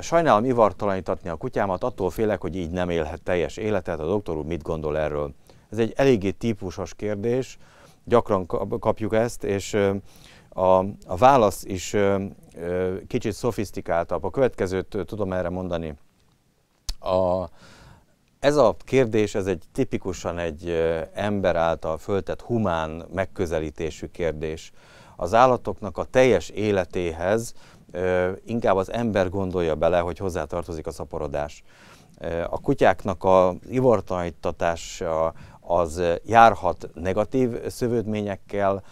Sajnálom ivartalanítatni a kutyámat, attól félek, hogy így nem élhet teljes életet. A doktor úr mit gondol erről? Ez egy eléggé típusos kérdés, gyakran kapjuk ezt, és a, a válasz is kicsit szofisztikáltabb. A következőt tudom erre mondani. A, ez a kérdés, ez egy tipikusan egy ember által föltett humán megközelítésű kérdés. Az állatoknak a teljes életéhez inkább az ember gondolja bele, hogy hozzátartozik a szaporodás. A kutyáknak a ivartalanítatása az járhat negatív szövődményekkel,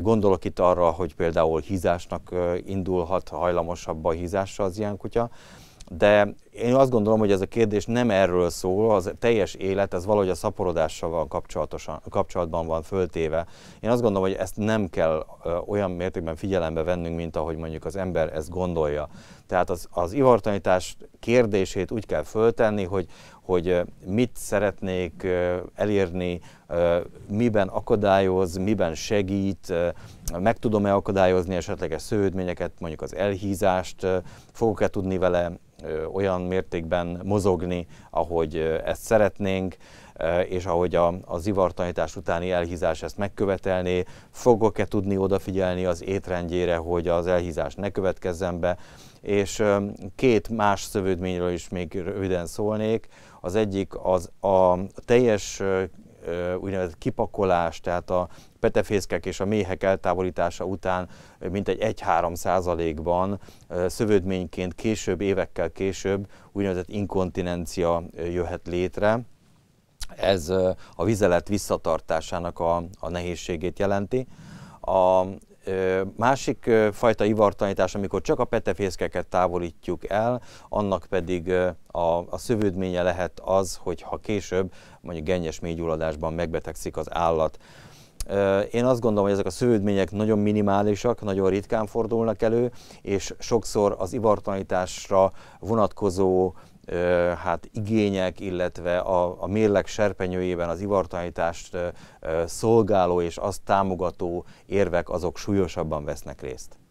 Gondolok itt arra, hogy például hízásnak indulhat, hajlamosabb a hízásra az ilyen kutya, de én azt gondolom, hogy ez a kérdés nem erről szól, az teljes élet, ez valahogy a szaporodással van kapcsolatosan, kapcsolatban van föltéve. Én azt gondolom, hogy ezt nem kell olyan mértékben figyelembe vennünk, mint ahogy mondjuk az ember ezt gondolja. Tehát az, az ivartanítás kérdését úgy kell föltenni, hogy, hogy mit szeretnék elérni, miben akadályoz, miben segít, meg tudom-e akadályozni esetleges sződményeket, mondjuk az elhízást, fogok-e tudni vele olyan mértékben mozogni, ahogy ezt szeretnénk, és ahogy a, a zivartanítás utáni elhízás ezt megkövetelné, fogok-e tudni odafigyelni az étrendjére, hogy az elhízás ne következzen be, és két más szövődményről is még röviden szólnék. Az egyik az a teljes úgynevezett kipakolás, tehát a petefészkek és a méhek eltávolítása után mintegy 1-3 százalékban szövődményként később, évekkel később úgynevezett inkontinencia jöhet létre. Ez a vizelet visszatartásának a, a nehézségét jelenti. A másik fajta ivartanítás, amikor csak a petefészkeket távolítjuk el, annak pedig a, a szövődménye lehet az, hogy ha később mondjuk gennyes mélygyulladásban megbetegszik az állat. Én azt gondolom, hogy ezek a szövődmények nagyon minimálisak, nagyon ritkán fordulnak elő, és sokszor az ivartanításra vonatkozó hát igények, illetve a, a mérleg serpenyőjében az ivartanítást szolgáló és azt támogató érvek azok súlyosabban vesznek részt.